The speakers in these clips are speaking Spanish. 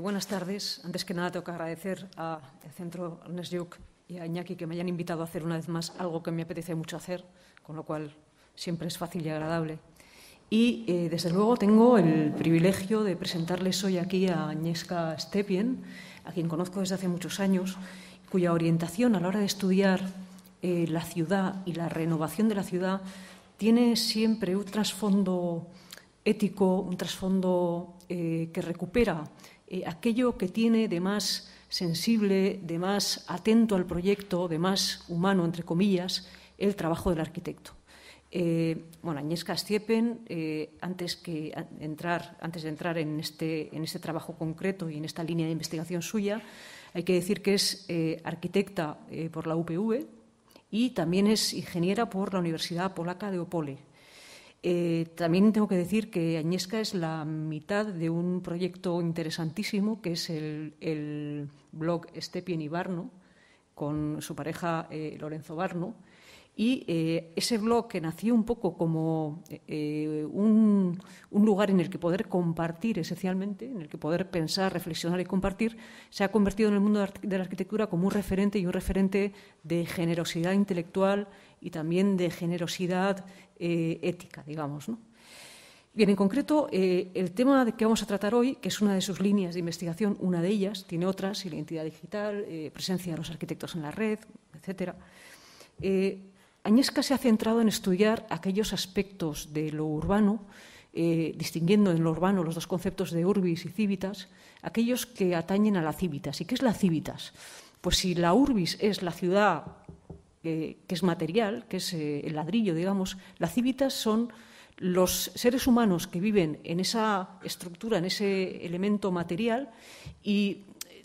buenas tardes. Antes que nada, tengo que agradecer al Centro Ernest y a Iñaki que me hayan invitado a hacer una vez más algo que me apetece mucho hacer, con lo cual siempre es fácil y agradable. Y, eh, desde luego, tengo el privilegio de presentarles hoy aquí a Agnieszka Stepien, a quien conozco desde hace muchos años, cuya orientación a la hora de estudiar eh, la ciudad y la renovación de la ciudad tiene siempre un trasfondo ético, un trasfondo eh, que recupera eh, aquello que tiene de más sensible, de más atento al proyecto, de más humano, entre comillas, el trabajo del arquitecto. Eh, bueno, Agnieszka Castiepen, eh, antes, que entrar, antes de entrar este, en este, trabajo concreto y en esta línea de investigación suya, hay que decir que es arquitecta por la UPV y también es ingeniera por la Universidad Polaca de Opole, eh, también tengo que decir que Añesca es la mitad de un proyecto interesantísimo que es el, blog Stepien y Barno, con su pareja eh, Lorenzo Barno. Y eh, ese blog que nació un poco como un, un, lugar en el que poder compartir esencialmente, en el que poder pensar, reflexionar y compartir, se ha convertido en el mundo de la arquitectura como un referente y un referente de generosidad intelectual y también de generosidad eh, ética, digamos. ¿no? Bien, en concreto, eh, el tema de que vamos a tratar hoy, que es una de sus líneas de investigación, una de ellas, tiene otras, identidad digital, eh, presencia de los arquitectos en la red, etc. Añesca se ha centrado en estudiar aquellos aspectos de lo urbano, distinguiendo en lo urbano los dos conceptos de urbis y civitas, aquellos que atañen a la civitas. ¿Y qué es la civitas? Pues si la urbis es la ciudad que, es material, que es eh, el ladrillo, digamos, las cívitas son los seres humanos que viven en esa estructura, en ese elemento material, y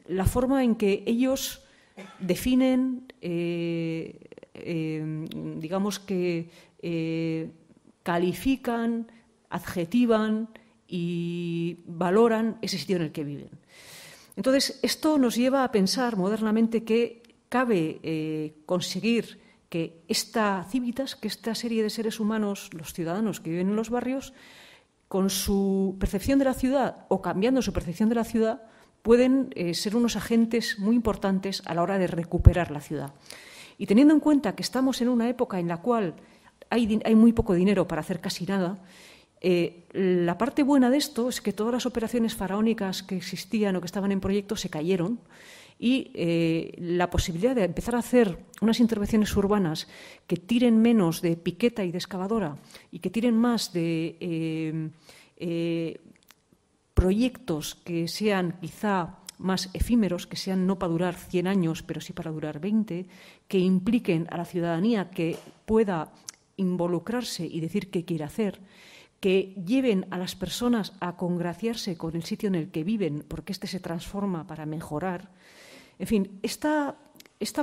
la forma en que ellos definen, eh, eh, digamos que califican, adjetivan y valoran ese sitio en el que viven. Entonces, esto nos lleva a pensar modernamente que cabe eh, conseguir que esta civitas, que esta serie de seres humanos, los ciudadanos que viven en los barrios, con su percepción de la ciudad o cambiando su percepción de la ciudad, pueden eh, ser unos agentes muy importantes a la hora de recuperar la ciudad. Y teniendo en cuenta que estamos en una época en la cual hay, muy poco dinero para hacer casi nada, eh, la parte buena de esto es que todas las operaciones faraónicas que existían o que estaban en proyecto se cayeron y eh, la posibilidad de empezar a hacer unas intervenciones urbanas que tiren menos de piqueta y de excavadora y que tiren más de eh, eh, proyectos que sean quizá más efímeros, que sean no para durar 100 años, pero sí para durar 20, que impliquen a la ciudadanía que pueda involucrarse y decir qué quiere hacer, que lleven a las personas a congraciarse con el sitio en el que viven, porque éste se transforma para mejorar, en fin, esta,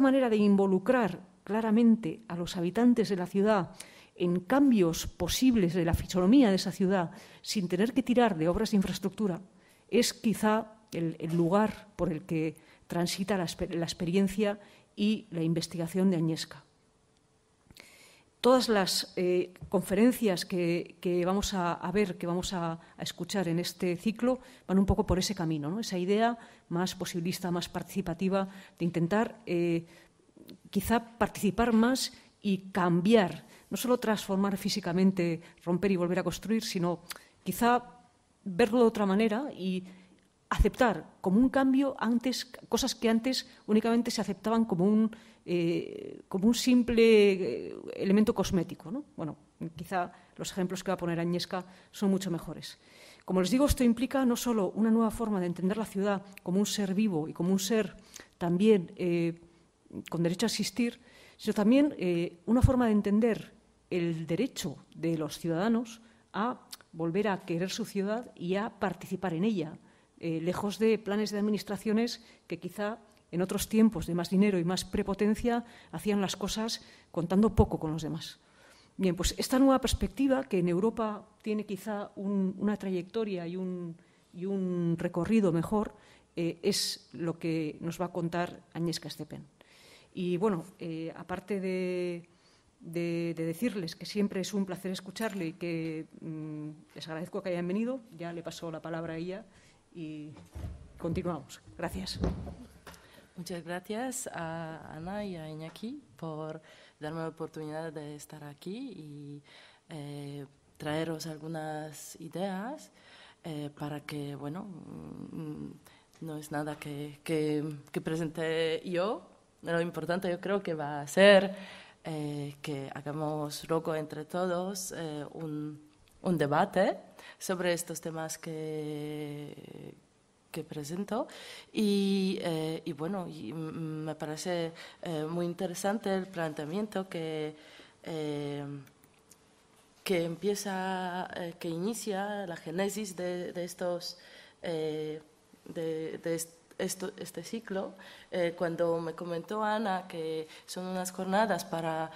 manera de involucrar claramente a los habitantes de la ciudad en cambios posibles de la fisonomía de esa ciudad sin tener que tirar de obras de infraestructura es quizá el, lugar por el que transita la, la experiencia y la investigación de Añesca todas las eh, conferencias que, vamos a, ver, que vamos a, escuchar en este ciclo, van un poco por ese camino, esa idea más posibilista, más participativa, de intentar eh, quizá participar más y cambiar, no solo transformar físicamente, romper y volver a construir, sino quizá verlo de otra manera y aceptar como un cambio antes cosas que antes únicamente se aceptaban como un, eh, simple eh, elemento cosmético. Bueno, quizá los ejemplos que va a poner Añesca son mucho mejores. Como les digo, esto implica no solo una nueva forma de entender la ciudad como un ser vivo y como un ser también eh, con derecho a existir, sino también una forma de entender el derecho de los ciudadanos a volver a querer su ciudad y a participar en ella, eh, lejos de planes de administraciones que quizá en otros tiempos de más dinero y más prepotencia hacían las cosas contando poco con los demás. Bien, pues esta nueva perspectiva, que en Europa tiene quizá una trayectoria y un, recorrido mejor, eh, es lo que nos va a contar añesca Castepen. Y bueno, eh, aparte de, decirles que siempre es un placer escucharle y que mm, les agradezco que hayan venido. Ya le paso la palabra a ella y continuamos. Gracias. Muchas gracias a Ana y a Iñaki por darme la oportunidad de estar aquí y eh, traeros algunas ideas eh, para que, bueno, mm, no es nada que, que, presente yo. Lo importante yo creo que va a ser eh, que hagamos loco entre todos un un debate sobre estos temas que, que presento. Y, eh, bueno, y me parece eh, muy interesante el planteamiento que, eh, que empieza, que inicia la génesis de, estos. de, este ciclo, cuando me comentó Ana que son unas jornadas para,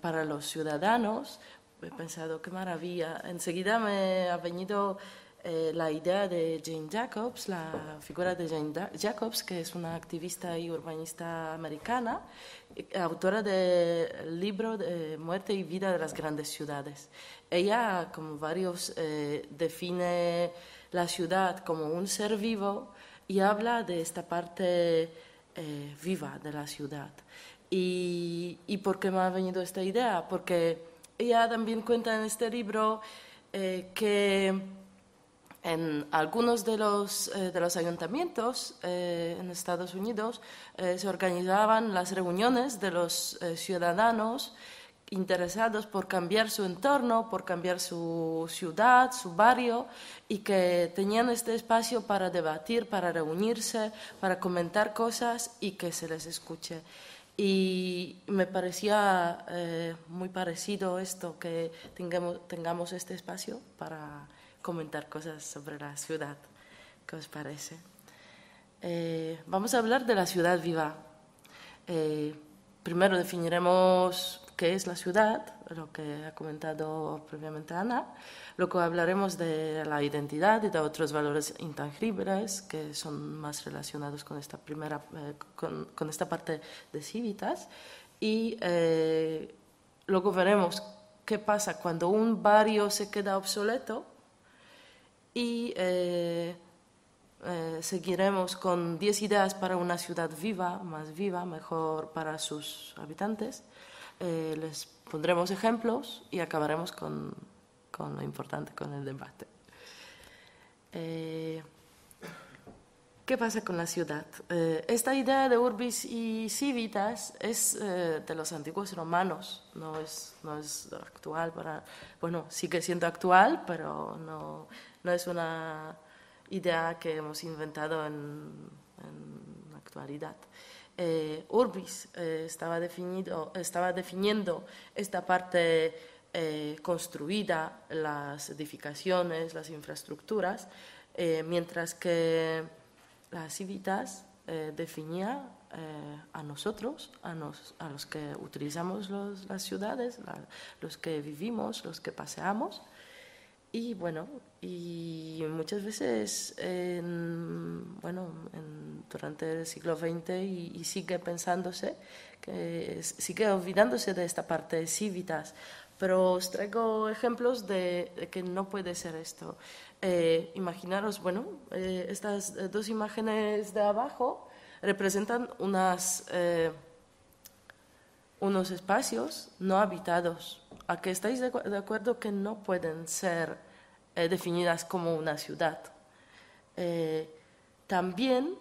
para los ciudadanos, he pensado, qué maravilla. Enseguida me ha venido eh, la idea de Jane Jacobs, la figura de Jane Jacobs, que es una activista y urbanista americana, eh, autora del libro de Muerte y Vida de las Grandes Ciudades. Ella, como varios, eh, define la ciudad como un ser vivo y habla de esta parte viva de la ciudad. Y, ¿Y por qué me ha venido esta idea? Porque ella también cuenta en este libro eh, que en algunos de los, eh, de los ayuntamientos eh, en Estados Unidos se organizaban las reuniones de los ciudadanos interesados por cambiar su entorno, por cambiar su ciudad, su barrio, y que tenían este espacio para debatir, para reunirse, para comentar cosas y que se les escuche. Y me parecía eh, muy parecido esto, que tengamos, tengamos este espacio para comentar cosas sobre la ciudad. ¿Qué os parece? Eh, vamos a hablar de la ciudad viva. Eh, primero definiremos qué es la ciudad, lo que ha comentado previamente Ana. Luego hablaremos de la identidad y de otros valores intangibles que son más relacionados con esta, primera, eh, con, esta parte de Civitas. Y eh, luego veremos qué pasa cuando un barrio se queda obsoleto y eh, seguiremos con 10 ideas para una ciudad viva, más viva, mejor para sus habitantes. Eh, les pondremos ejemplos y acabaremos con, lo importante, con el debate. Eh, ¿Qué pasa con la ciudad? Eh, esta idea de urbis y civitas es de los antiguos romanos, no es, actual para... Bueno, sigue siendo actual, pero no, es una idea que hemos inventado en, en la actualidad. Eh, urbis eh, estaba, definiendo esta parte eh, construida, las edificaciones, las infraestructuras, mientras que las civitas definía a nosotros, a, los que utilizamos las ciudades, los que vivimos, los que paseamos, y bueno, y muchas veces, bueno, durante el siglo XX y, sigue pensándose, que sigue olvidándose de esta parte cívitas, pero os traigo ejemplos de, que no puede ser esto. Eh, imaginaros, bueno, eh, estas dos imágenes de abajo representan unas... Eh, unos espacios no habitados. ¿A que estáis de, acuerdo que no pueden ser eh, definidas como una ciudad? Eh, también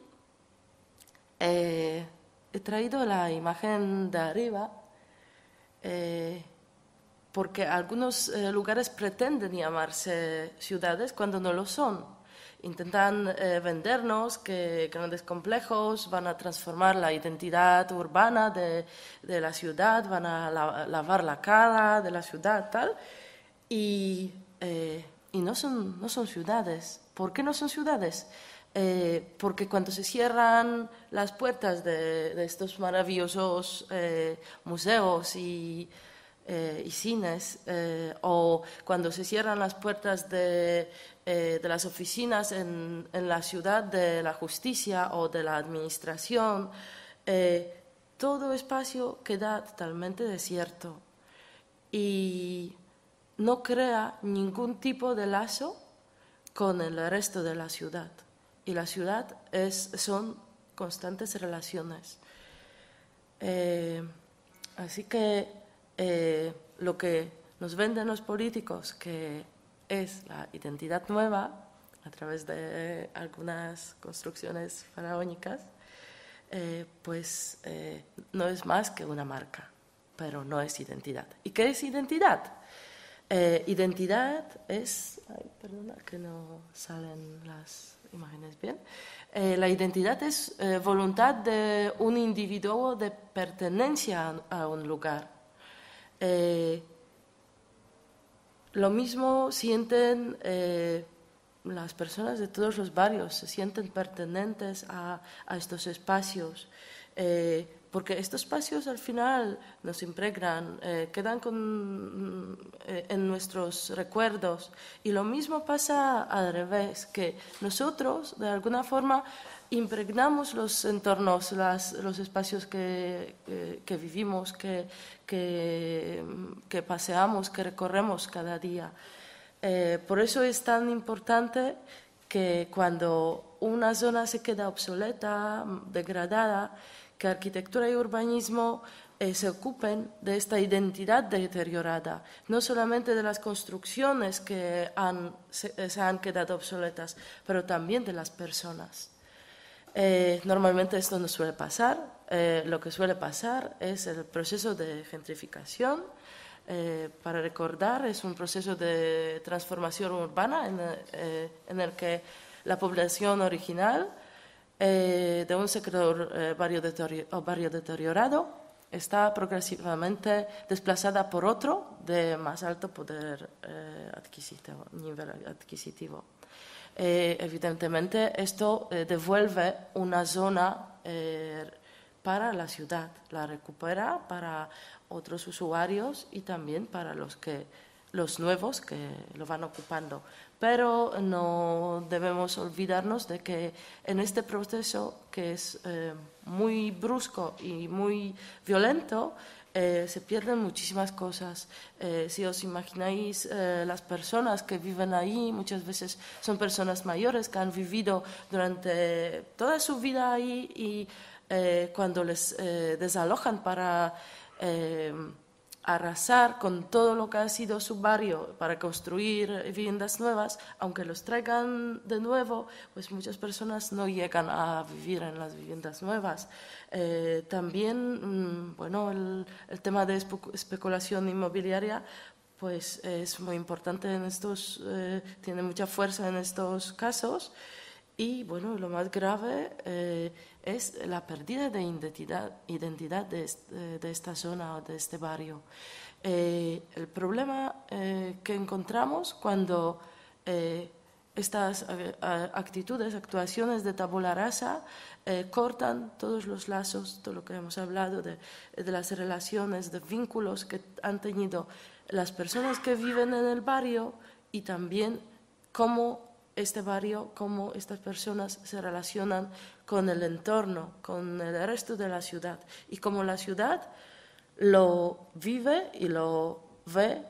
eh, he traído la imagen de arriba porque algunos lugares pretenden llamarse ciudades cuando no lo son intentan eh, vendernos que grandes complejos van a transformar la identidad urbana de, de la ciudad, van a lavar la cara de la ciudad, tal. Y, eh, y no, son, no son ciudades. ¿Por qué no son ciudades? Eh, porque cuando se cierran las puertas de estos maravillosos museos y eh, y cines, eh, o cuando se cierran las puertas de, eh, de las oficinas en, en, la ciudad de la justicia o de la administración, todo espacio queda totalmente desierto y no crea ningún tipo de lazo con el resto de la ciudad. Y la ciudad es, son constantes relaciones. así que eh, lo que nos venden los políticos, que es la identidad nueva a través de algunas construcciones faraónicas, eh, pues eh, no es más que una marca, pero no es identidad. ¿Y qué es identidad? identidad es, ay, perdona que no salen las imágenes bien, la identidad es voluntad de un individuo de pertenencia a un lugar eh, lo mismo sienten eh, las personas de todos los barrios, se sienten pertenentes a, estos espacios, eh, porque estos espacios al final nos impregnan, quedan en nuestros recuerdos. Y lo mismo pasa al revés, que nosotros de alguna forma impregnamos los entornos, los espacios que, vivimos, que, paseamos, que recorremos cada día. Eh, por eso es tan importante que cuando una zona se queda obsoleta, degradada, que arquitectura y urbanismo eh, se ocupen de esta identidad deteriorada, no solamente de las construcciones que se han quedado obsoletas, pero también de las personas. Eh, normalmente esto no suele pasar. Eh, lo que suele pasar es el proceso de gentrificación. Eh, para recordar, es un proceso de transformación urbana en, el que la población original de un sector barrio, deteriorado, barrio deteriorado está progresivamente desplazada por otro de más alto poder adquisitivo, nivel adquisitivo. Eh, evidentemente esto eh, devuelve una zona eh, para la ciudad, la recupera para otros usuarios y también para los que los nuevos que lo van ocupando. Pero no debemos olvidarnos de que en este proceso, que es muy brusco y muy violento, eh, se pierden muchísimas cosas. Eh, si os imagináis, eh, las personas que viven ahí muchas veces son personas mayores que han vivido durante toda su vida ahí y cuando les desalojan para arrasar con todo lo que ha sido su barrio para construir viviendas nuevas, aunque los traigan de nuevo, pues muchas personas no llegan a vivir en las viviendas nuevas. Eh, también, mm, bueno, el, tema de especulación inmobiliaria pues es muy importante en estos, eh, tiene mucha fuerza en estos casos. Y bueno, lo más grave eh, es la pérdida de identidad, identidad de, eh, esta zona o de este barrio. Eh, el problema que encontramos cuando estas actitudes, actuaciones de tabula rasa cortan todos los lazos, todo lo que hemos hablado de, de las relaciones, de vínculos que han tenido las personas que viven en el barrio y también cómo este barrio, cómo estas personas se relacionan con el entorno, con el resto de la ciudad y cómo la ciudad lo vive y lo ve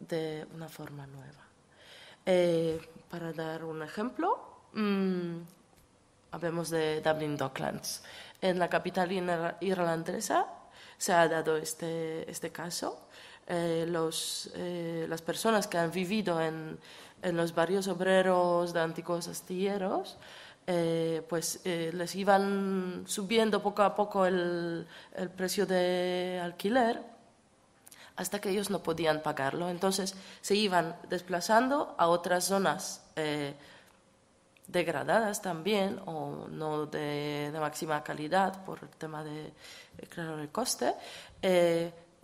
de una forma nueva. Eh, para dar un ejemplo, mmm, hablemos de Dublin Docklands. En la capital irlandesa se ha dado este, este caso eh, los, eh, las personas que han vivido en, en, los barrios obreros de antiguos astilleros, eh, pues les iban subiendo poco a poco el, el, precio de alquiler hasta que ellos no podían pagarlo. Entonces se iban desplazando a otras zonas degradadas también o no de, de, máxima calidad por el tema de, claro, el coste,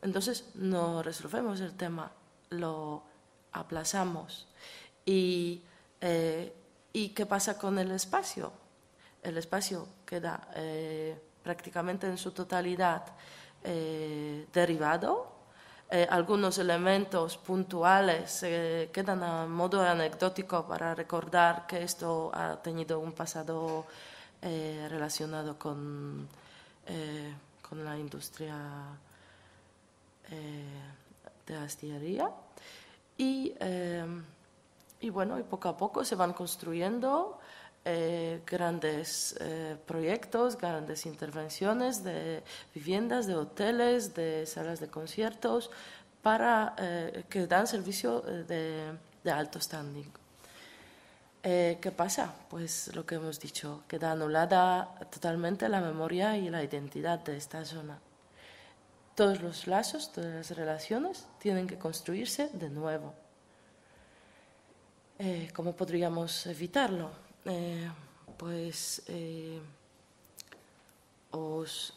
entonces no resolvemos el tema, lo aplazamos. Eh, y, qué pasa con el espacio? El espacio queda eh, prácticamente en su totalidad eh, derivado. algunos elementos puntuales quedan a modo anecdótico para recordar que esto ha tenido un pasado relacionado con, con la industria eh, de astillería. Y, eh, y bueno, y poco a poco se van construyendo eh, grandes proyectos, grandes intervenciones de viviendas, de hoteles, de salas de conciertos, para, que dan servicio de alto standing. ¿Qué pasa? Pues lo que hemos dicho, queda anulada totalmente la memoria y la identidad de esta zona. Todos los lazos, todas las relaciones tienen que construirse de nuevo. Eh, ¿Cómo podríamos evitarlo? Eh, pues eh, os,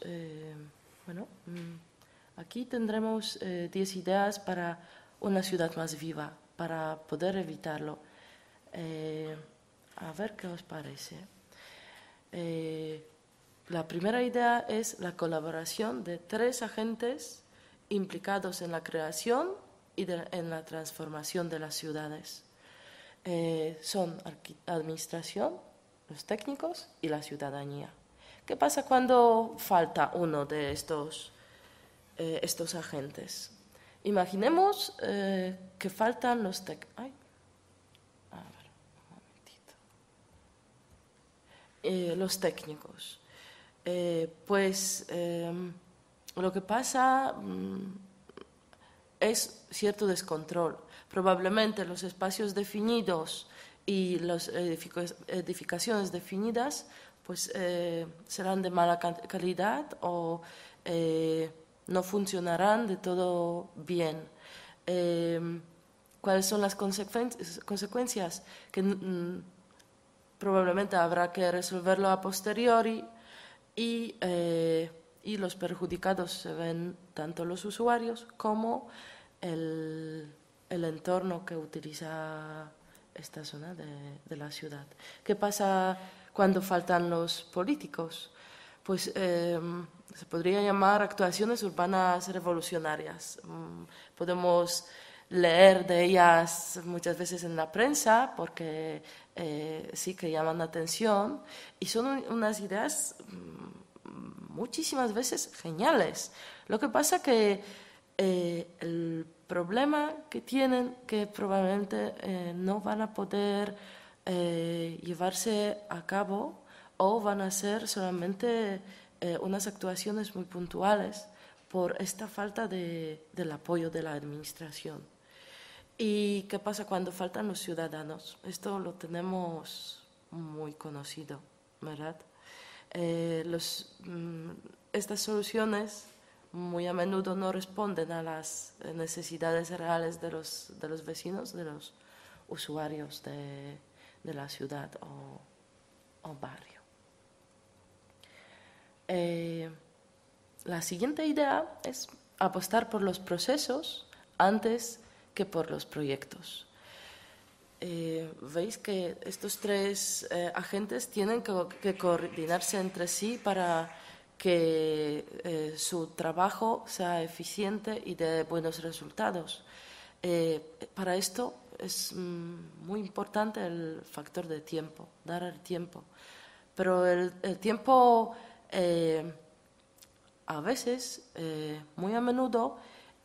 bueno, mm, aquí tendremos 10 ideas para una ciudad más viva, para poder evitarlo. a ver qué os parece. La primera idea es la colaboración de tres agentes implicados en la creación y en la transformación de las ciudades. Eh, son son administración, los técnicos y la ciudadanía. ¿Qué pasa cuando falta uno de estos, eh, estos agentes? Imaginemos eh, que faltan los los técnicos. Eh, pues em, lo que pasa mm, es cierto descontrol. Probablemente los espacios definidos y las edificaciones definidas pues eh, serán de mala calidad o eh, no funcionarán de todo bien. Em, ¿Cuáles son las consecuencias? Que probablemente habrá que resolverlo a posteriori eh, y, los perjudicados se ven tanto los usuarios como el, entorno que utiliza esta zona de, la ciudad. ¿Qué pasa cuando faltan los políticos? Pues em, se podría llamar actuaciones urbanas revolucionarias. Mm, podemos leer de ellas muchas veces en la prensa porque eh, sí, que llaman la atención y son unas ideas mm, muchísimas veces geniales. Lo que pasa que eh, el problema que tienen, que probablemente eh, no van a poder llevarse a cabo o van a ser solamente unas actuaciones muy puntuales por esta falta del apoyo de la administración. ¿Y qué pasa cuando faltan los ciudadanos? Esto lo tenemos muy conocido, ¿verdad? Eh, mm, estas soluciones muy a menudo no responden a las necesidades reales de los, vecinos, de los usuarios de, la ciudad o, barrio. Eh, la siguiente idea es apostar por los procesos antes que por los proyectos. Eh, veis que estos tres eh, agentes tienen que, coordinarse entre sí para que eh, su trabajo sea eficiente y dé buenos resultados. para esto es mm, muy importante el factor de tiempo, dar el tiempo. Pero el tiempo, a veces, muy a menudo,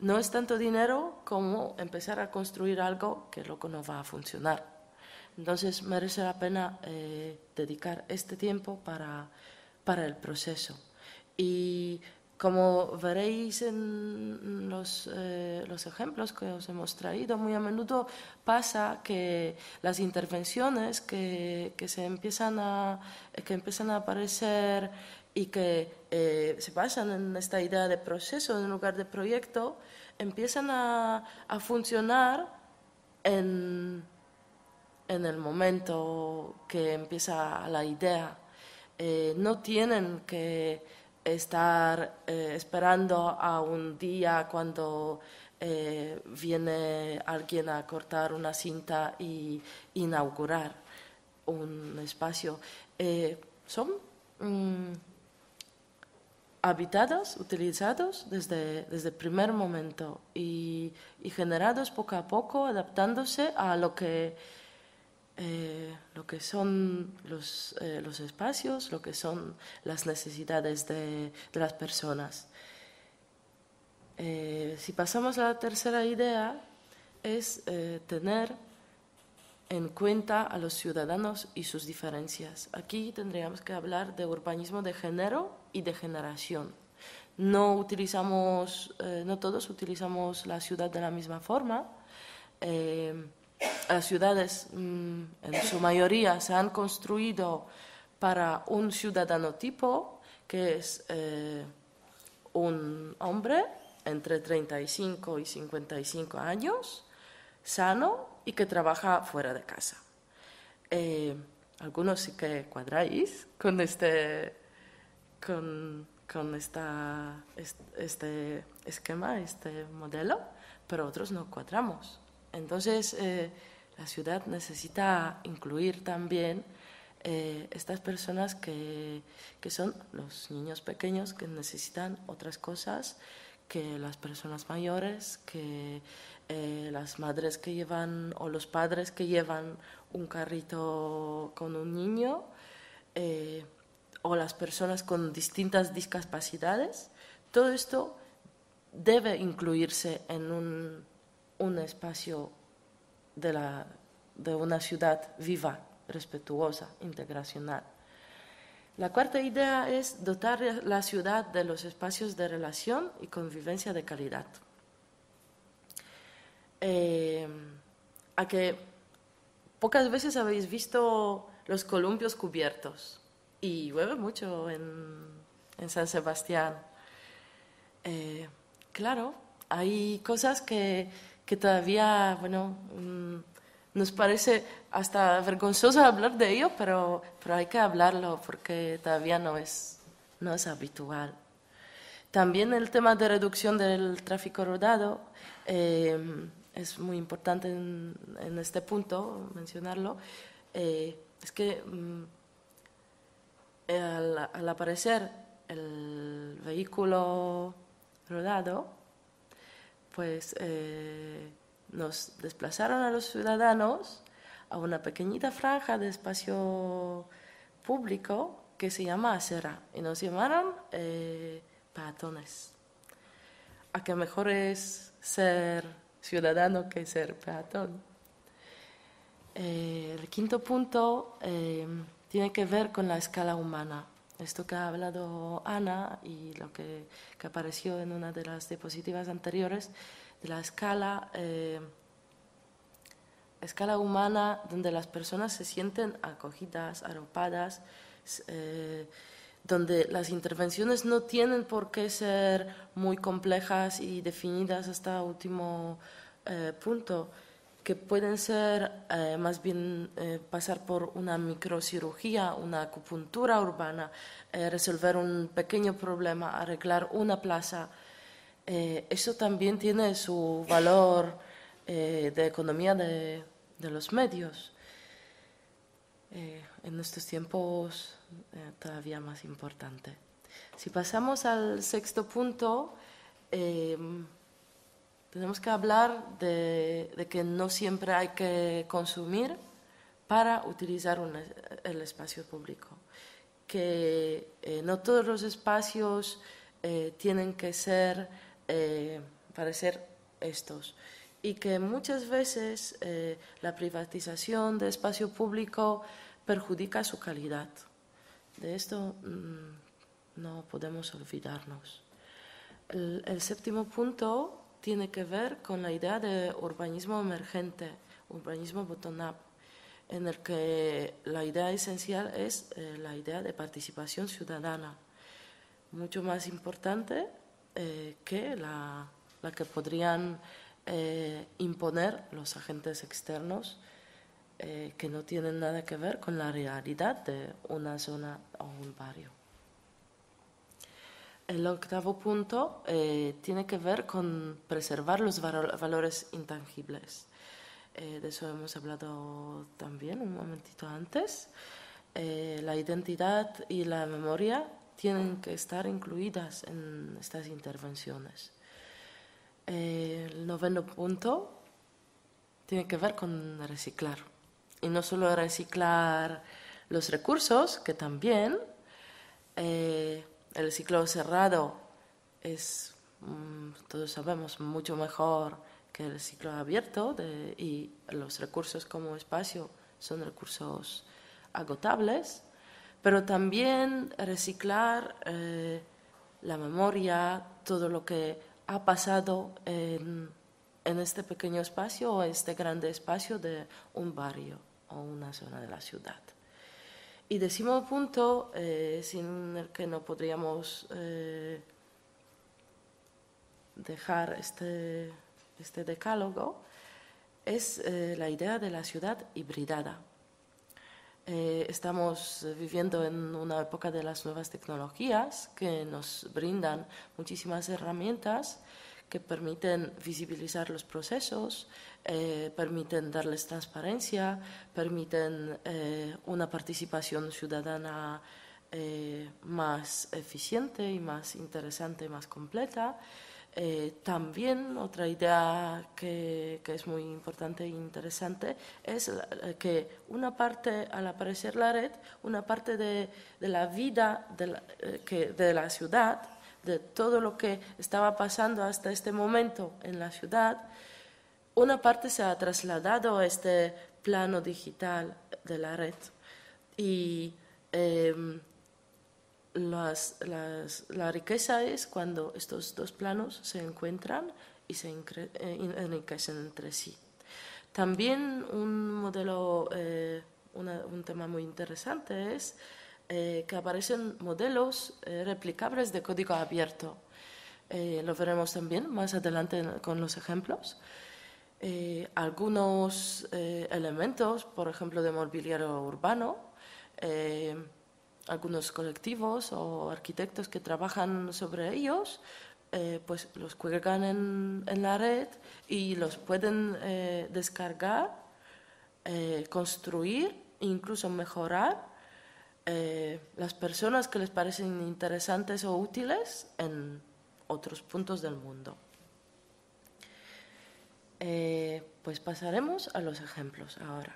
no es tanto dinero como empezar a construir algo que luego no va a funcionar. Entonces merece la pena eh, dedicar este tiempo para, el proceso. Y como veréis en eh, los, ejemplos que os hemos traído, muy a menudo pasa que las intervenciones que, se empiezan a, que empiezan a aparecer y que eh, se basan en esta idea de proceso en lugar de proyecto, empiezan a, funcionar en, el momento que empieza la idea. Eh, no tienen que estar eh, esperando a un día cuando viene alguien a cortar una cinta y inaugurar un espacio. son mm, habitados, utilizados desde, el primer momento y, generados poco a poco, adaptándose a lo que, eh, lo que son eh, los, espacios, lo que son las necesidades de, las personas. Eh, si pasamos a la tercera idea, es tener en cuenta a los ciudadanos y sus diferencias. Aquí tendríamos que hablar de urbanismo de género y de generación. No utilizamos, eh, no todos utilizamos la ciudad de la misma forma. Eh, las ciudades, mm, en su mayoría, se han construido para un ciudadano tipo, que es eh, un hombre entre 35 y 55 años, sano y que trabaja fuera de casa. algunos sí que cuadráis con este con, con esta, este esquema, este modelo, pero otros no cuadramos. Entonces, eh, la ciudad necesita incluir también eh, estas personas que, que, son los niños pequeños que necesitan otras cosas que las personas mayores, que eh, las madres que llevan o los padres que llevan un carrito con un niño o las personas con distintas discapacidades, todo esto debe incluirse en un, espacio de, una ciudad viva, respetuosa, integracional. La cuarta idea es dotar la ciudad de los espacios de relación y convivencia de calidad. Eh, a que pocas veces habéis visto los columpios cubiertos y llueve mucho en, San Sebastián. Eh, claro, hay cosas que, todavía, bueno, mm, nos parece hasta vergonzoso hablar de ello, pero, pero hay que hablarlo porque todavía no es, no es habitual. También el tema de reducción del tráfico rodado eh, es muy importante en, este punto mencionarlo. Eh, es que mm, al, aparecer el vehículo rodado, pues eh, nos desplazaron a los ciudadanos a una pequeñita franja de espacio público que se llama acera y nos llamaron eh, peatones. A que mejor es ser ciudadano que ser peatón. Eh, el quinto punto tiene que ver con la escala humana. Esto que ha hablado Ana y lo que, que apareció en una de las diapositivas anteriores, de la escala, eh, escala humana donde las personas se sienten acogidas, arropadas, eh, donde las intervenciones no tienen por qué ser muy complejas y definidas hasta último eh, punto que pueden ser eh, más bien eh, pasar por una microcirugía, una acupuntura urbana, eh, resolver un pequeño problema, arreglar una plaza. eso también tiene su valor de economía de, de los medios. en estos tiempos todavía más importante. Si pasamos al sexto punto, tenemos que hablar de, que no siempre hay que consumir para utilizar el espacio público, que eh, no todos los espacios eh, tienen que ser eh, parecer estos y que muchas veces la privatización de espacio público perjudica su calidad. De esto mm, no podemos olvidarnos. el séptimo punto tiene que ver con la idea de urbanismo emergente, urbanismo bottom-up, en el que la idea esencial es eh, la idea de participación ciudadana, mucho más importante eh, que la, que podrían eh, imponer los agentes externos que no tienen nada que ver con la realidad de una zona o un barrio. El octavo punto eh, tiene que ver con preservar los valores intangibles. Eh, de eso hemos hablado también un momentito antes. Eh, la identidad y la memoria tienen que estar incluidas en estas intervenciones. el noveno punto tiene que ver con reciclar. Y no solo reciclar los recursos, que también, el ciclo cerrado es, mm, todos sabemos, mucho mejor que el ciclo abierto y los recursos como espacio son recursos agotables, pero también reciclar eh, la memoria, todo lo que ha pasado en este pequeño espacio o este grande espacio de un barrio o una zona de la ciudad. Y décimo punto, eh, sin el que no podríamos eh, dejar este, este, decálogo, es eh, la idea de la ciudad hibridada. estamos viviendo en una época de las nuevas tecnologías que nos brindan muchísimas herramientas que permiten visibilizar los procesos, eh, permiten darles transparencia, permiten eh, una participación ciudadana eh, más eficiente y más interesante, más completa. también otra idea que, que, es muy importante e interesante es que una parte, al aparecer la red, una parte de, de la vida que, de la ciudad de todo lo que estaba pasando hasta este momento en la ciudad, una parte se ha trasladado a este plano digital de la red y em, la riqueza es cuando estos dos planos se encuentran y se eh, enriquecen entre sí. También un modelo, eh, un tema muy interesante es eh, que aparecen modelos eh, replicables de código abierto. Eh, lo veremos también más adelante con los ejemplos. algunos elementos, por ejemplo, de mobiliario urbano, algunos colectivos o arquitectos que trabajan sobre ellos, pues los cuelgan en, en, la red y los pueden descargar, construir, incluso mejorar eh, las personas que les parecen interesantes o útiles en otros puntos del mundo. Eh, pues pasaremos a los ejemplos ahora.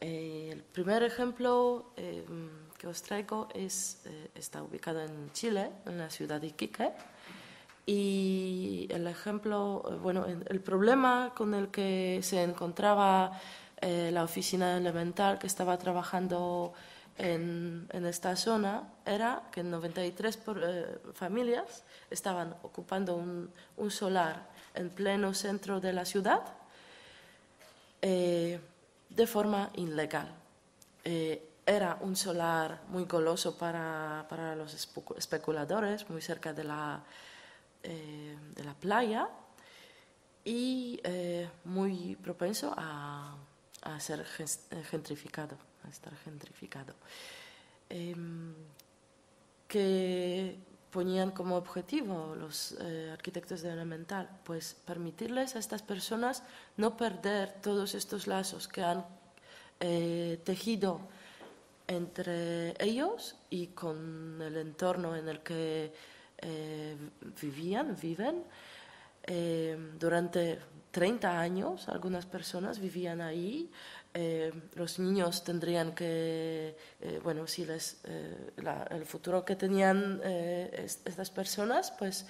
Eh, el primer ejemplo em, que os traigo es, está ubicado en Chile, en la ciudad de Iquique. Y el ejemplo, bueno, el problema con el que se encontraba la oficina elemental que estaba trabajando en, esta zona era que 93 eh, familias estaban ocupando un, solar en pleno centro de la ciudad eh, de forma ilegal. Eh, era un solar muy goloso para, los especuladores, muy cerca de la, de la playa y muy propenso a ser gentrificado estar gentrificado, em, que ponían como objetivo los eh, arquitectos de Elemental, pues permitirles a estas personas no perder todos estos lazos que han eh, tejido entre ellos y con el entorno en el que eh, vivían, viven. Em, durante 30 años algunas personas vivían ahí, eh, los niños tendrían que, eh, bueno, si les, eh, el futuro que tenían estas personas, pues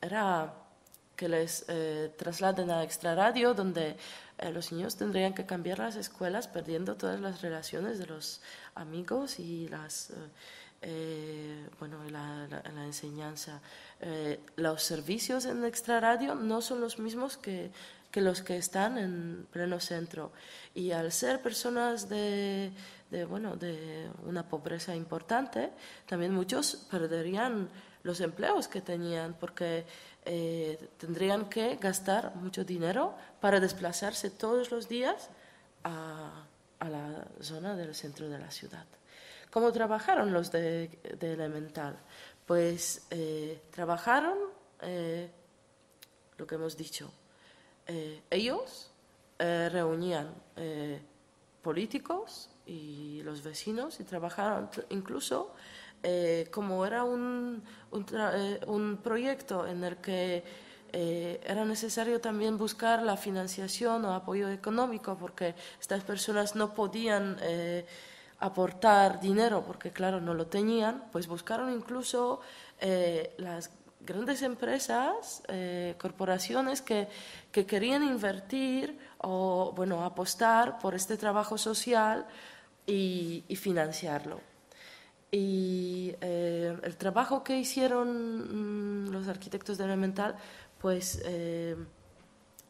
era que les trasladen a Extra Radio, donde los niños tendrían que cambiar las escuelas, perdiendo todas las relaciones de los amigos y las... bueno, la, la, enseñanza. los servicios en Extra Radio no son los mismos que que los que están en pleno centro. Y al ser personas de, una pobreza importante, también muchos perderían los empleos que tenían porque eh, tendrían que gastar mucho dinero para desplazarse todos los días a, la zona del centro de la ciudad. ¿Cómo trabajaron los de, Elemental? Pues eh, trabajaron eh, lo que hemos dicho, eh, ellos eh, reunían eh, políticos y los vecinos y trabajaron incluso como era un, un, un, proyecto en el que era necesario también buscar la financiación o apoyo económico porque estas personas no podían aportar dinero porque claro no lo tenían, pues buscaron incluso las grandes empresas, eh, corporaciones que, querían invertir o, bueno, apostar por este trabajo social y, financiarlo. Y eh, el trabajo que hicieron mm, los arquitectos de Elemental, pues eh,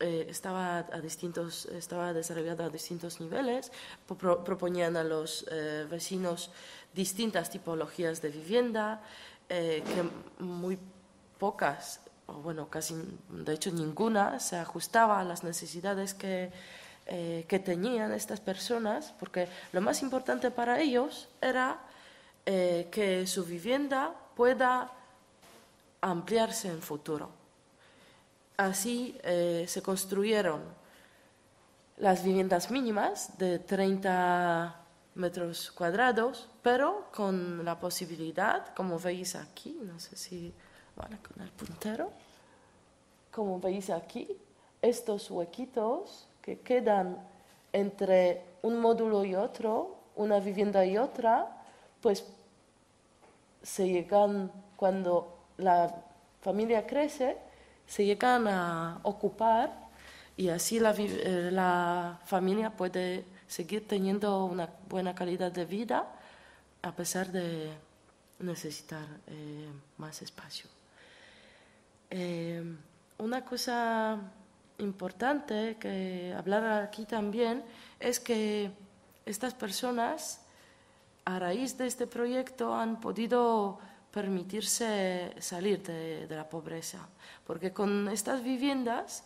estaba, a distintos, estaba desarrollado a distintos niveles, proponían a los vecinos distintas tipologías de vivienda, que muy pocas, o bueno, casi de hecho ninguna, se ajustaba a las necesidades que, eh, tenían estas personas, porque lo más importante para ellos era eh, que su vivienda pueda ampliarse en futuro. Así eh, se construyeron las viviendas mínimas de 30 metros cuadrados, pero con la posibilidad, como veis aquí, no sé si con el puntero. Como veis aquí, estos huequitos que quedan entre un módulo y otro, una vivienda y otra, pues se llegan, cuando la familia crece, se llegan a ocupar y así la, eh, familia puede seguir teniendo una buena calidad de vida a pesar de necesitar eh, más espacio. Eh, una cosa importante que hablar aquí también es que estas personas, a raíz de este proyecto, han podido permitirse salir de, la pobreza, porque con estas viviendas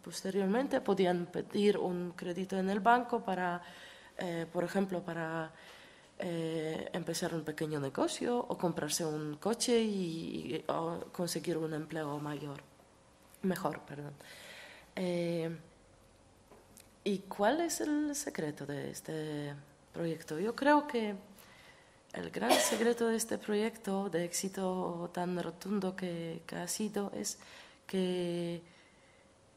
posteriormente podían pedir un crédito en el banco para, eh, por ejemplo, para eh, empezar un pequeño negocio o comprarse un coche y, conseguir un empleo mayor, mejor, perdón. Eh, ¿Y cuál es el secreto de este proyecto? Yo creo que el gran secreto de este proyecto de éxito tan rotundo que, ha sido es que,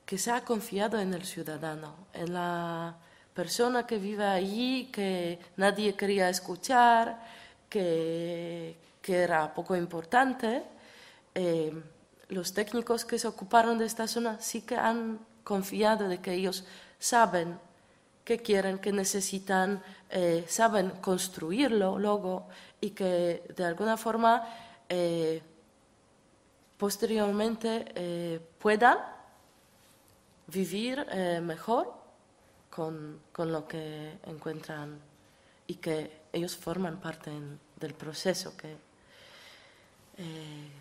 que se ha confiado en el ciudadano, en la persona que vive allí, que nadie quería escuchar, que, era poco importante, eh, los técnicos que se ocuparon de esta zona sí que han confiado de que ellos saben qué quieren, qué necesitan, eh, saben construirlo luego y que de alguna forma eh, posteriormente puedan vivir mejor con, lo que encuentran y que ellos forman parte del proceso que, eh,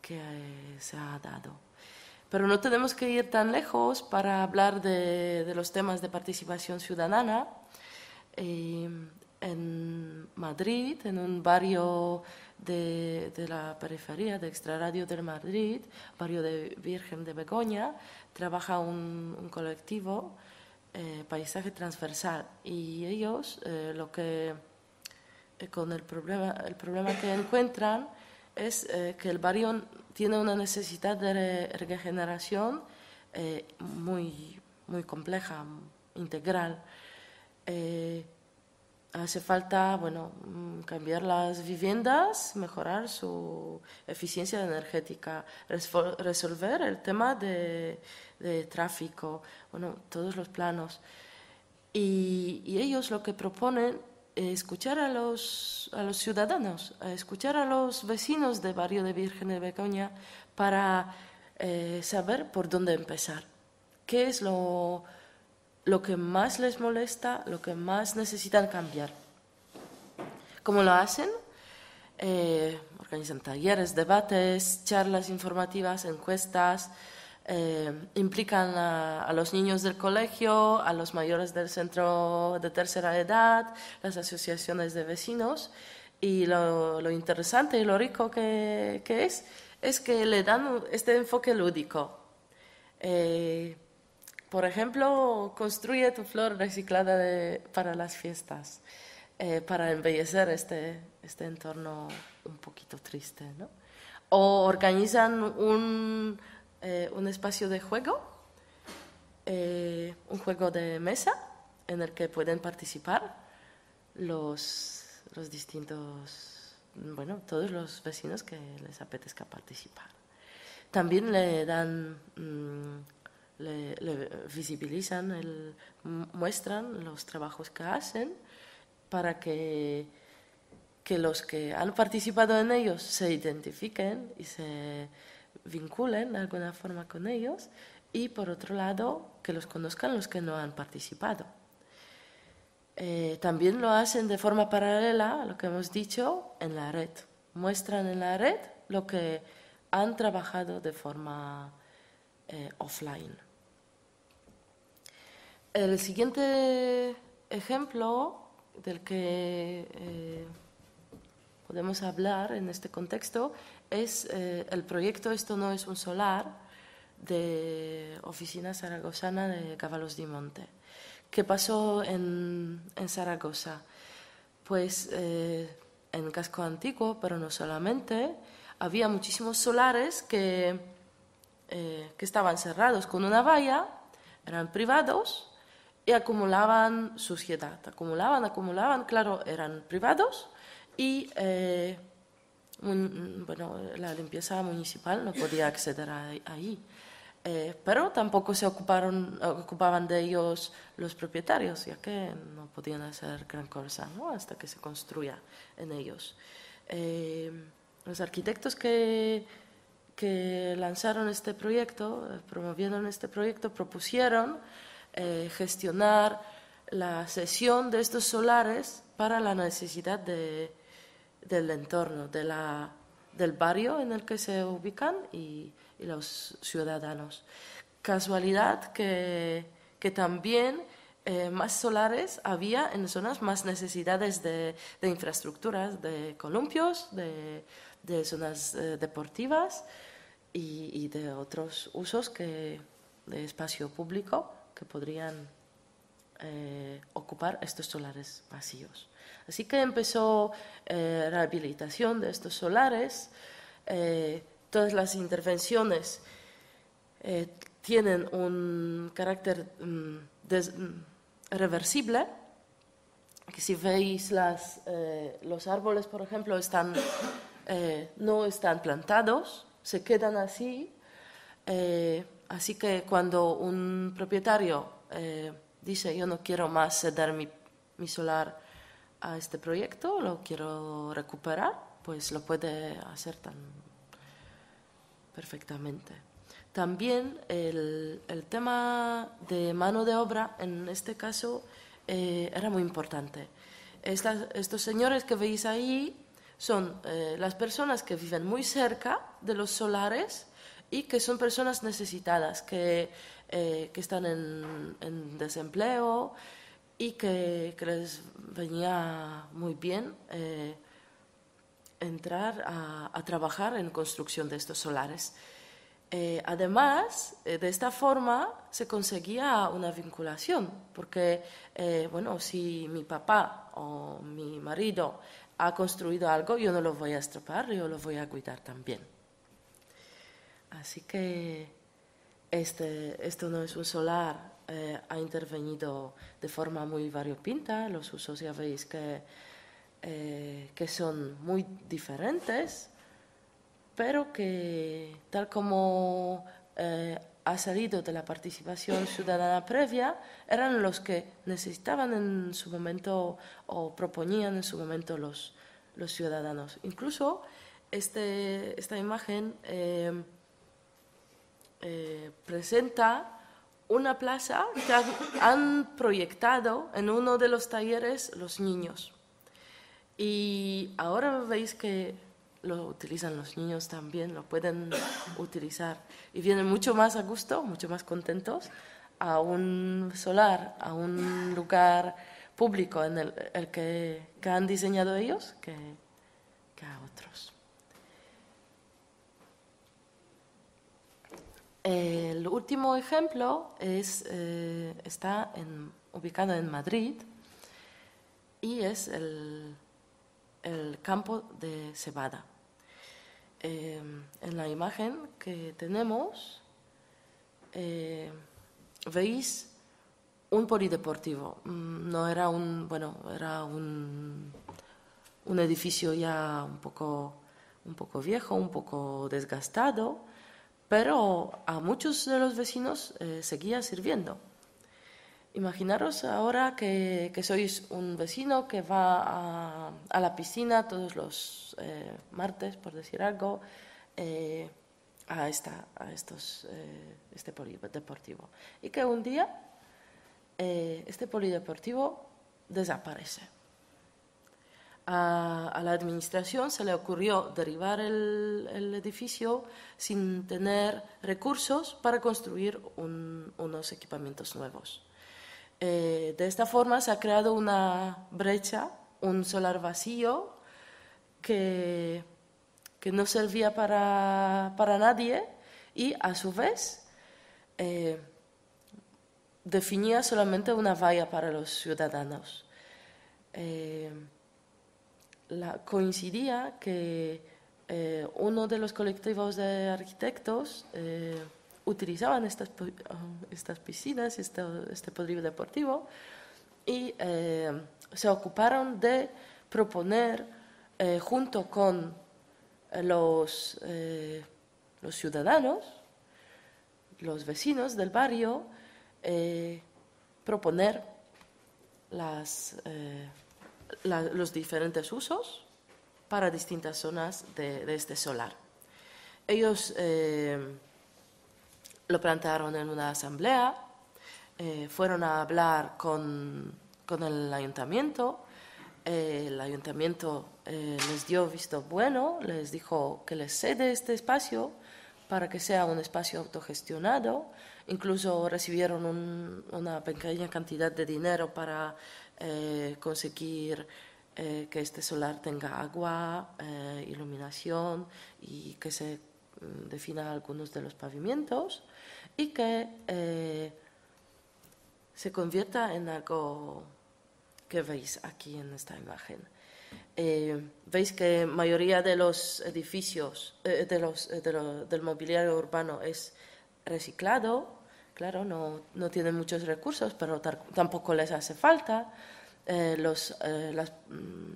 que eh, se ha dado. Pero no tenemos que ir tan lejos para hablar de, los temas de participación ciudadana. en Madrid, en un barrio de, la periferia, de Extraradio del Madrid, barrio de Virgen de Begoña, trabaja un colectivo eh, paisaje transversal y ellos eh, lo que eh, con el problema, el problema que encuentran es que el barrio tiene una necesidad de regeneración muy, muy compleja, integral hace falta bueno, mm, cambiar las viviendas, mejorar su eficiencia energética, resolver el tema de, tráfico, bueno, todos los planos. Y, ellos lo que proponen es eh, escuchar a los, a los ciudadanos, escuchar a los vecinos del barrio de Virgen de Begoña para eh, saber por dónde empezar, qué es lo lo que más les molesta, lo que más necesitan cambiar. ¿Cómo lo hacen? Eh, organizan talleres, debates, charlas informativas, encuestas, eh, implican a, los niños del colegio, a los mayores del centro de tercera edad, las asociaciones de vecinos. Y lo, interesante y lo rico que, es es que le dan este enfoque lúdico. Eh, por ejemplo, construye tu flor reciclada para las fiestas, eh, para embellecer este, este entorno un poquito triste, ¿no? O organizan un, eh, un espacio de juego, eh, un juego de mesa en el que pueden participar los, los distintos, bueno, todos los vecinos que les apetezca participar. También le dan... Mm, le, visibilizan, muestran los trabajos que hacen para que, que los que han participado en ellos se identifiquen y se vinculen de alguna forma con ellos y por otro lado que los conozcan los que no han participado. Eh, también lo hacen de forma paralela a lo que hemos dicho en la red. Muestran en la red lo que han trabajado de forma eh, offline. El siguiente ejemplo del que eh, podemos hablar en este contexto es eh, el proyecto Esto no es un solar de Oficina Zaragozana de Cavalos di Monte. ¿Qué pasó en, en Zaragoza? Pues eh, en casco antiguo, pero no solamente, había muchísimos solares que, que estaban cerrados con una valla, eran privados, y acumulaban suciedad, acumulaban, acumulaban, claro, eran privados y eh, bueno, la limpieza municipal no podía acceder ahí. Eh, pero tampoco se ocuparon, ocupaban de ellos los propietarios, ya que no podían hacer gran cosa ¿no? hasta que se construya en ellos. Eh, los arquitectos que, que lanzaron este proyecto, promovieron este proyecto, propusieron eh, gestionar la sesión de estos solares para la necesidad del entorno, de la, del barrio en el que se ubican y, los ciudadanos. Casualidad que, también eh, más solares había en zonas más necesidades de, infraestructuras, de columpios, de, zonas eh, deportivas y, y, de otros usos que, de espacio público que podrían eh, ocupar estos solares vacíos. Así que empezó eh, la rehabilitación de estos solares. Eh, todas las intervenciones tienen un carácter mm, mm, reversible. Que si veis los árboles, por ejemplo, no están plantados, se quedan así. Así que cuando un propietario eh, dice yo no quiero más ceder mi, solar a este proyecto, lo quiero recuperar, pues lo puede hacer tan perfectamente. También el, tema de mano de obra en este caso eh, era muy importante. estos señores que veis ahí son eh, las personas que viven muy cerca de los solares, y que son personas necesitadas, que, eh, están en, desempleo y que, les venía muy bien eh, entrar a, trabajar en construcción de estos solares. Eh, además, de esta forma se conseguía una vinculación, porque, bueno, si mi papá o mi marido ha construido algo, yo no lo voy a estropar, yo lo voy a cuidar también. Así que este, esto no es un solar, eh, ha intervenido de forma muy variopinta, los usos ya veis que, eh, que son muy diferentes, pero que tal como eh, ha salido de la participación ciudadana previa, eran los que necesitaban en su momento o proponían en su momento los, los ciudadanos. Incluso este, esta imagen eh, presenta una plaza que han, proyectado en uno de los talleres los niños. Y ahora veis que lo utilizan los niños también, lo pueden utilizar. Y vienen mucho más a gusto, mucho más contentos a un solar, a un lugar público en el, que, han diseñado ellos que, que a otros. El último ejemplo eh, está ubicado en Madrid y es el, campo de cebada. Eh, en la imagen que tenemos eh, veis un polideportivo. Mm, no era un, bueno, era un, edificio ya un poco viejo, un poco desgastado pero a muchos de los vecinos eh, seguía sirviendo. Imaginaros ahora que, sois un vecino que va a, la piscina todos los eh, martes, por decir algo, eh, a, esta, a estos, este polideportivo. Y que un día este polideportivo desaparece a, la administración se le ocurrió derivar el, edificio sin tener recursos para construir un, unos equipamientos nuevos. Eh, de esta forma se ha creado una brecha, un solar vacío que, que no servía para, nadie y a su vez eh, definía solamente una valla para los ciudadanos. Eh, coincidía que eh, uno de los colectivos de arquitectos eh, utilizaban estas, um, estas piscinas, este, este podrido deportivo, y eh, se ocuparon de proponer, junto con los, los ciudadanos, los vecinos del barrio, proponer las los diferentes usos para distintas zonas de, este solar. Ellos eh, lo plantearon en una asamblea, eh, fueron a hablar con, con el ayuntamiento, eh, el ayuntamiento les dio visto bueno, les dijo que les cede este espacio para que sea un espacio autogestionado, incluso recibieron una pequeña cantidad de dinero para eh, conseguir eh, que este solar tenga agua, eh, iluminación y que se mm, defina algunos de los pavimentos y que se convierta en algo que veis aquí en esta imagen. veis que mayoría de los edificios, del mobiliario urbano es reciclado, claro, no, tienen muchos recursos, pero tampoco les hace falta. Eh, eh, mm,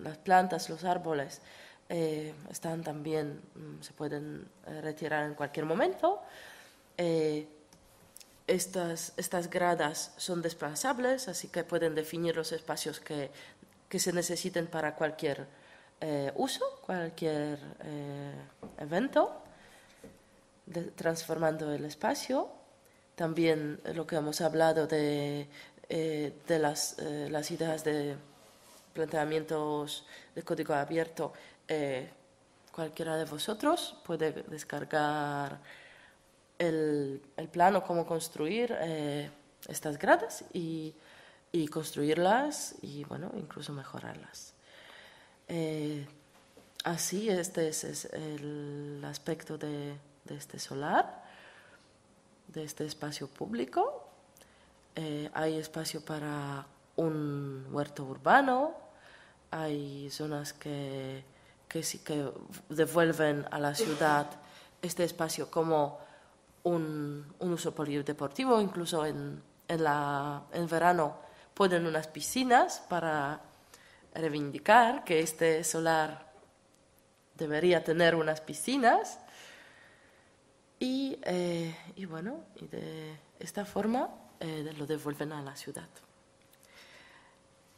las, plantas, los árboles eh, están también, mm, se pueden retirar en cualquier momento. estas, gradas son desplazables, así que pueden definir los espacios que, se necesiten para cualquier uso, cualquier evento, transformando el espacio también eh, lo que hemos hablado de, eh, eh, las, ideas de planteamientos de código abierto, cualquiera de vosotros puede descargar el, plano, cómo construir estas gradas y, construirlas y, bueno, incluso mejorarlas. así, este es, el aspecto de este solar de este espacio público. Eh, hay espacio para un huerto urbano, hay zonas que, sí que devuelven a la ciudad este espacio como un, un uso polideportivo, incluso en, en, la, verano pueden unas piscinas para reivindicar que este solar debería tener unas piscinas eh, y, bueno, y de esta forma eh, lo devuelven a la ciudad.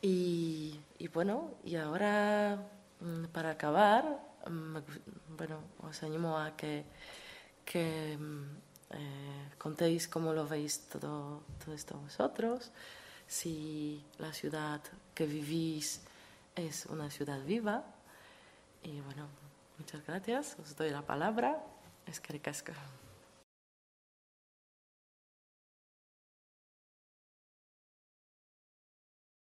Y, bueno, y ahora mm, para acabar, bueno, os animo a que, mm, eh, contéis cómo lo veis todo, todo esto vosotros, si la ciudad que vivís es una ciudad viva. Y bueno, muchas gracias, os doy la palabra. Es que